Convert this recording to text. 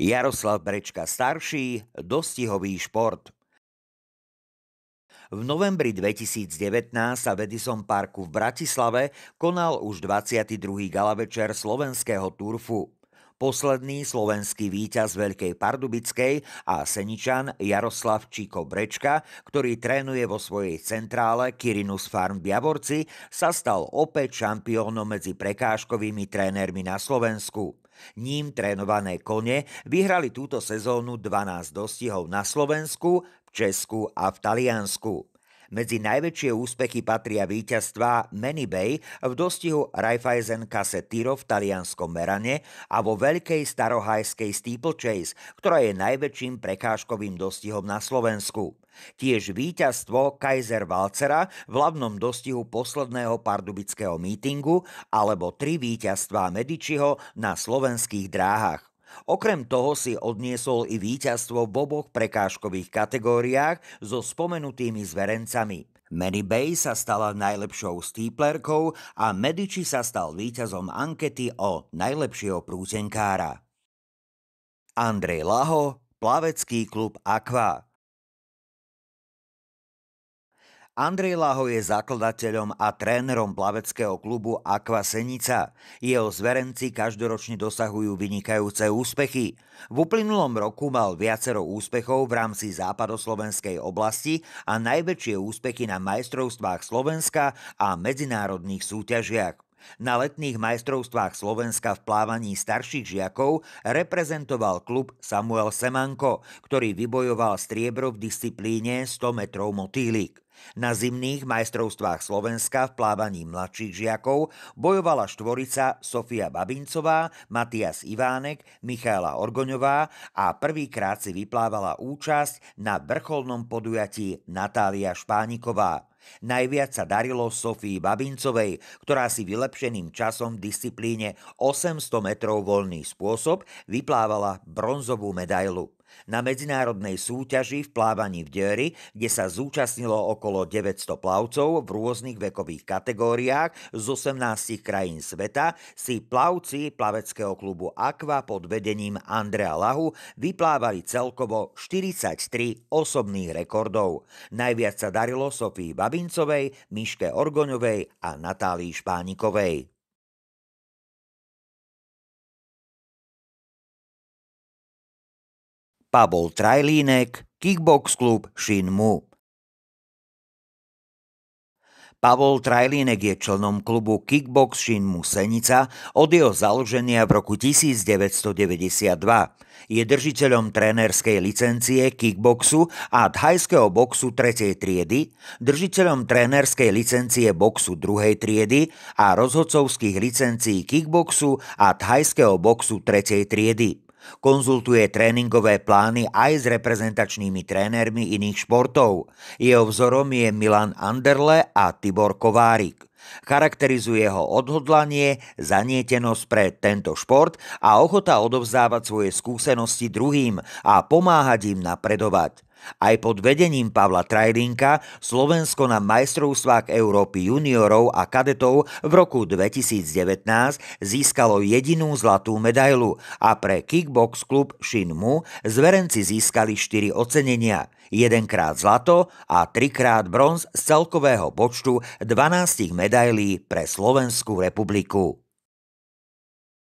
Jaroslav Brečka starší, dostihový šport. V novembri 2019 sa v Edison Parku v Bratislave konal už 22. galavečer slovenského turfu. Posledný slovenský víťaz Veľkej Pardubickej a Seničan Jaroslav Číko Brečka, ktorý trénuje vo svojej centrále Kirinus Farm v Javorci, sa stal opäť šampiónom medzi prekážkovými trénermi na Slovensku. Ním trénované kone vyhrali túto sezónu 12 dostihov na Slovensku, v Česku a v Taliansku. Medzi najväčšie úspechy patria víťazstva Manny Bay v dostihu Raiffeisen Kase Tiro v talianskom Merane a vo veľkej starohajskej Steeplechase, ktorá je najväčším prekážkovým dostihom na Slovensku. Tiež víťazstvo Kaiser Valcera v hlavnom dostihu posledného pardubického mítingu alebo tri víťazstva Medičiho na slovenských dráhach. Okrem toho si odniesol i víťazstvo v oboch prekážkových kategóriách so spomenutými zverencami. Mary Bay sa stala najlepšou stíplerkou a Medici sa stal víťazom ankety o najlepšieho prútenkára. Andrej Laho, plavecký klub Aqua. Andrej Láho je zakladateľom a trénerom plaveckého klubu Aqua Senica. Jeho zverenci každoročne dosahujú vynikajúce úspechy. V uplynulom roku mal viacero úspechov v rámci západoslovenskej oblasti a najväčšie úspechy na majstrovstvách Slovenska a medzinárodných súťažiach. Na letných majstrovstvách Slovenska v plávaní starších žiakov reprezentoval klub Samuel Semanko, ktorý vybojoval striebro v disciplíne 100 metrov motýlik. Na zimných majstrovstvách Slovenska v plávaní mladších žiakov bojovala štvorica Sofia Babincová, Matias Ivánek, Michaela Orgoňová a prvýkrát si vyplávala účasť na vrcholnom podujatí Natália Špániková. Najviac sa darilo Sofii Babincovej, ktorá si vylepšeným časom v disciplíne 800 metrov voľný spôsob vyplávala bronzovú medailu na medzinárodnej súťaži v plávaní v Diery, kde sa zúčastnilo okolo 900 plavcov v rôznych vekových kategóriách z 18 krajín sveta, si plavci plaveckého klubu Aqua pod vedením Andrea Lahu vyplávali celkovo 43 osobných rekordov. Najviac sa darilo Sofii Babincovej, Miške Orgoňovej a Natálii Špánikovej. Pavol Trajlínek, Kickbox klub Shin Mu. Pavol Trajlínek je členom klubu Kickbox Shin Senica od jeho založenia v roku 1992. Je držiteľom trénerskej licencie kickboxu a thajského boxu 3. triedy, držiteľom trénerskej licencie boxu 2. triedy a rozhodcovských licencií kickboxu a thajského boxu 3. triedy. Konzultuje tréningové plány aj s reprezentačnými trénermi iných športov. Jeho vzorom je Milan Anderle a Tibor Kovárik. Charakterizuje ho odhodlanie, zanietenosť pre tento šport a ochota odovzdávať svoje skúsenosti druhým a pomáhať im napredovať. Aj pod vedením Pavla Trajlinka Slovensko na majstrovstvách Európy juniorov a kadetov v roku 2019 získalo jedinú zlatú medailu a pre kickbox klub Shinmu zverenci získali 4 ocenenia, jedenkrát zlato a trikrát bronz z celkového počtu 12 medailí pre Slovenskú republiku.